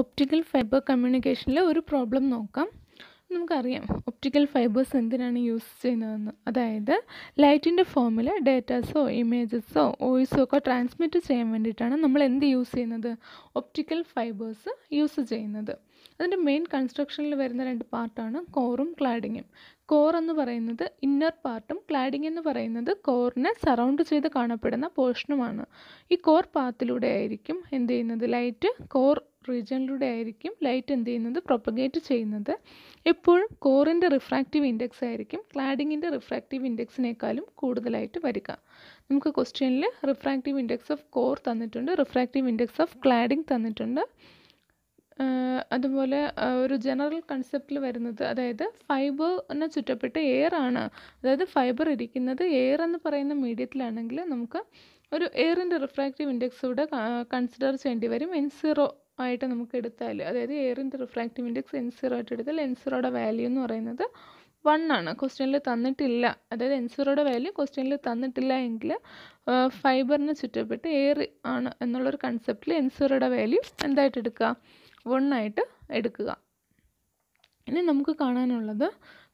optical fibre കമ്മ്യൂണിക്കേഷനിലെ ഒരു problem നോക്കാം നമുക്കറിയാം ഒപ്റ്റിക്കൽ ഫൈബേഴ്സ് എന്തിനാണ് യൂസ് ചെയ്യുന്നതെന്ന് അതായത് ലൈറ്റിൻ്റെ ഫോമിൽ ഡേറ്റാസോ ഇമേജസോ വോയിസോ ഒക്കെ ട്രാൻസ്മിറ്റ് ചെയ്യാൻ വേണ്ടിയിട്ടാണ് നമ്മൾ എന്ത് യൂസ് ചെയ്യുന്നത് ഒപ്റ്റിക്കൽ ഫൈബേഴ്സ് യൂസ് ചെയ്യുന്നത് അതിൻ്റെ മെയിൻ കൺസ്ട്രക്ഷനിൽ വരുന്ന രണ്ട് പാർട്ടാണ് കോറും ക്ലാഡിങ്ങും കോർ എന്ന് പറയുന്നത് ഇന്നർ പാർട്ടും ക്ലാഡിംഗ് എന്ന് പറയുന്നത് കോറിനെ സറൗണ്ട് ചെയ്ത് കാണപ്പെടുന്ന പോർഷനുമാണ് ഈ കോർ പാത്തിലൂടെ ആയിരിക്കും എന്ത് ചെയ്യുന്നത് ലൈറ്റ് കോർ റീജിയനിലൂടെ ആയിരിക്കും ലൈറ്റ് എന്ത് ചെയ്യുന്നത് പ്രൊപ്പഗേറ്റ് ചെയ്യുന്നത് എപ്പോഴും കോറിൻ്റെ റിഫ്രാക്റ്റീവ് ഇൻഡെക്സ് ആയിരിക്കും ക്ലാഡിങ്ങിൻ്റെ റിഫ്രാക്റ്റീവ് ഇൻഡെക്സിനേക്കാളും കൂടുതലായിട്ട് വരിക നമുക്ക് ക്വസ്റ്റ്യനിൽ റിഫ്രാക്റ്റീവ് ഇൻഡെക്സ് ഓഫ് കോർ തന്നിട്ടുണ്ട് റിഫ്രാക്റ്റീവ് ഇൻഡെക്സ് ഓഫ് ക്ലാഡിംഗ് തന്നിട്ടുണ്ട് അതുപോലെ ഒരു ജനറൽ കൺസെപ്റ്റിൽ വരുന്നത് അതായത് ഫൈബറിനെ ചുറ്റപ്പെട്ട എയർ ആണ് അതായത് ഫൈബർ ഇരിക്കുന്നത് എയർ എന്ന് പറയുന്ന മീഡിയത്തിലാണെങ്കിൽ നമുക്ക് ഒരു എയറിൻ്റെ റിഫ്രാക്റ്റീവ് ഇൻഡെക്സ് കൂടെ കൺസിഡർ ചെയ്യേണ്ടി വരും എൻ സീറോ ആയിട്ട് നമുക്ക് എടുത്താൽ അതായത് എയറിൻ്റെ റിഫ്രാക്റ്റീവ് ഇൻഡെക്സ് എൻ സീറോ ആയിട്ട് എടുത്താൽ എൻ സീറോയുടെ വാല്യൂ എന്ന് പറയുന്നത് വൺ ആണ് ക്വസ്റ്റ്യനിൽ തന്നിട്ടില്ല അതായത് എൻ സീറോയുടെ വാല്യൂ ക്വസ്റ്റ്യനിൽ തന്നിട്ടില്ല എങ്കിൽ ഫൈബറിന് ചുറ്റപ്പെട്ട് എയർ ആണ് എന്നുള്ളൊരു കൺസെപ്റ്റിൽ എൻ സീറോയുടെ വാല്യൂ എന്തായിട്ട് എടുക്കുക വൺ ആയിട്ട് എടുക്കുക ഇനി നമുക്ക് കാണാനുള്ളത്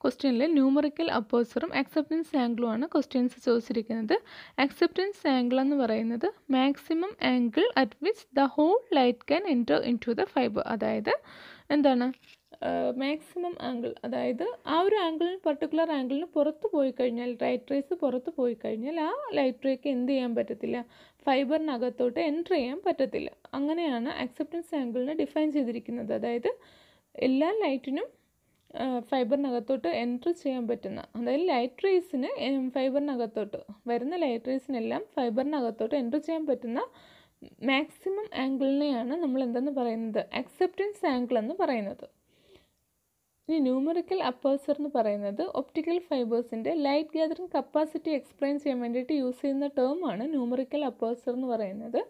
ക്വസ്റ്റ്യനിൽ ന്യൂമറിക്കൽ അപ്പോസറും അക്സെപ്റ്റൻസ് ആംഗിളും ആണ് ക്വസ്റ്റ്യൻസ് ചോദിച്ചിരിക്കുന്നത് അക്സെപ്റ്റൻസ് ആംഗിൾ എന്ന് പറയുന്നത് maximum angle at which the whole light can enter into the fibre അതായത് എന്താണ് മാക്സിമം ആംഗിൾ അതായത് ആ ഒരു ആംഗിളിന് പർട്ടിക്കുലർ ആംഗിളിന് പുറത്ത് പോയി കഴിഞ്ഞാൽ ലൈറ്റ് റേസ് പുറത്ത് പോയി കഴിഞ്ഞാൽ ആ ലൈറ്റ് റേക്ക് എന്ത് ചെയ്യാൻ പറ്റത്തില്ല ഫൈബറിനകത്തോട്ട് എൻറ്റർ ചെയ്യാൻ പറ്റത്തില്ല അങ്ങനെയാണ് അക്സെപ്റ്റൻസ് ആംഗിളിനെ ഡിഫൈൻ ചെയ്തിരിക്കുന്നത് അതായത് എല്ലാ ലൈറ്റിനും ഫൈബറിനകത്തോട്ട് എൻട്രി ചെയ്യാൻ പറ്റുന്ന അതായത് ലൈറ്റ് റേസിന് ഫൈബറിനകത്തോട്ട് വരുന്ന ലൈറ്റ് റേസിനെല്ലാം ഫൈബറിനകത്തോട്ട് എൻട്രി ചെയ്യാൻ പറ്റുന്ന മാക്സിമം ആംഗിളിനെയാണ് നമ്മൾ എന്തെന്ന് പറയുന്നത് അക്സെപ്റ്റൻസ് ആംഗിൾ എന്ന് പറയുന്നത് ഇനി ന്യൂമറിക്കൽ അപ്പേഴ്സർ എന്ന് പറയുന്നത് ഒപ്റ്റിക്കൽ ഫൈബേഴ്സിൻ്റെ ലൈറ്റ് ഗ്യാതറിംഗ് കപ്പാസിറ്റി എക്സ്പ്ലെയിൻ ചെയ്യാൻ വേണ്ടിയിട്ട് യൂസ് ചെയ്യുന്ന ടേമാണ് ന്യൂമറിക്കൽ അപ്പേഴ്സർ എന്ന് പറയുന്നത്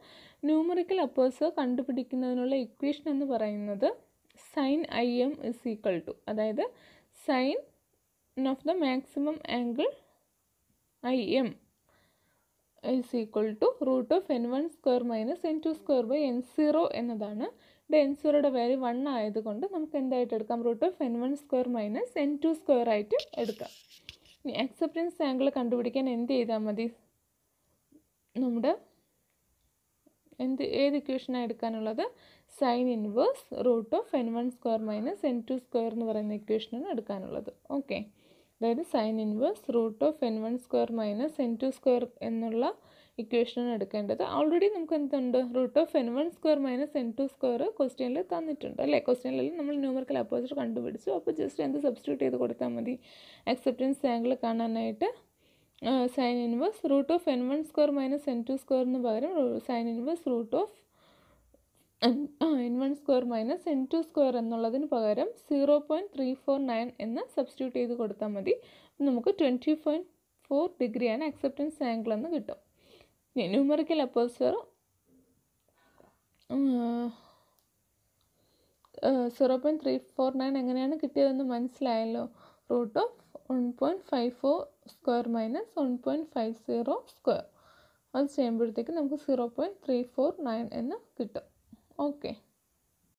ന്യൂമറിക്കൽ അപ്പേഴ്സർ കണ്ടുപിടിക്കുന്നതിനുള്ള ഇക്വേഷൻ എന്ന് പറയുന്നത് sine I M is equal to അതായത് sine of the maximum angle I M is equal to root of N one square minus N two square by N zero എന്നതാണ് ഇവിടെ N സീറോയുടെ value one ആയതുകൊണ്ട് നമുക്ക് എന്തായിട്ട് എടുക്കാം root of N one square minus N two square ആയിട്ട് എടുക്കാം ഇനി acceptance angle കണ്ടുപിടിക്കാൻ എന്ത് ചെയ്താൽ മതി നമ്മുടെ എന്ത് ഏത് ഇക്വേഷനാണ് എടുക്കാനുള്ളത് sine inverse root of N one square minus N two square എന്ന് പറയുന്ന ഇക്വേഷനാണ് എടുക്കാനുള്ളത് ഓക്കെ അതായത് sine inverse root of N one square minus N two square എന്നുള്ള ഇക്വേഷനാണ് എടുക്കേണ്ടത് ഓൾറെഡി നമുക്ക് എന്തുണ്ട് root of N one square minus N two square ക്വസ്റ്റ്യനിൽ തന്നിട്ടുണ്ട് അല്ലേ ക്വസ്റ്റ്യനിൽ നമ്മൾ ന്യൂമർക്കൽ അപ്പോസിറ്റ് കണ്ടുപിടിച്ചു അപ്പോൾ ജസ്റ്റ് എന്ത് സബ്സ്റ്റിറ്റ്യൂട്ട് ചെയ്ത് കൊടുത്താൽ മതി അക്സെപ്റ്റൻസ് ആംഗിൾ കാണാനായിട്ട് sine inverse root of N one square minus N two സ്ക്വയറിന് പകരം sine inverse root of N one square minus N two square എന്നുള്ളതിന് പകരം zero point three four nine എന്ന് സബ്സ്റ്റിറ്റ്യൂട്ട് ചെയ്ത് കൊടുത്താൽ മതി നമുക്ക് ട്വൻറ്റി പോയിൻറ്റ് ഫോർ ഡിഗ്രിയാണ് അക്സെപ്റ്റൻസ് ആംഗിൾ എന്ന് കിട്ടും numerical aperture zero point three four nine എങ്ങനെയാണ് കിട്ടിയതെന്ന് മനസ്സിലായല്ലോ root of one point five four square minus one point five zero square അത് ചെയ്യുമ്പോഴത്തേക്ക് നമുക്ക് zero point three four nine എന്ന് കിട്ടും ഓക്കെ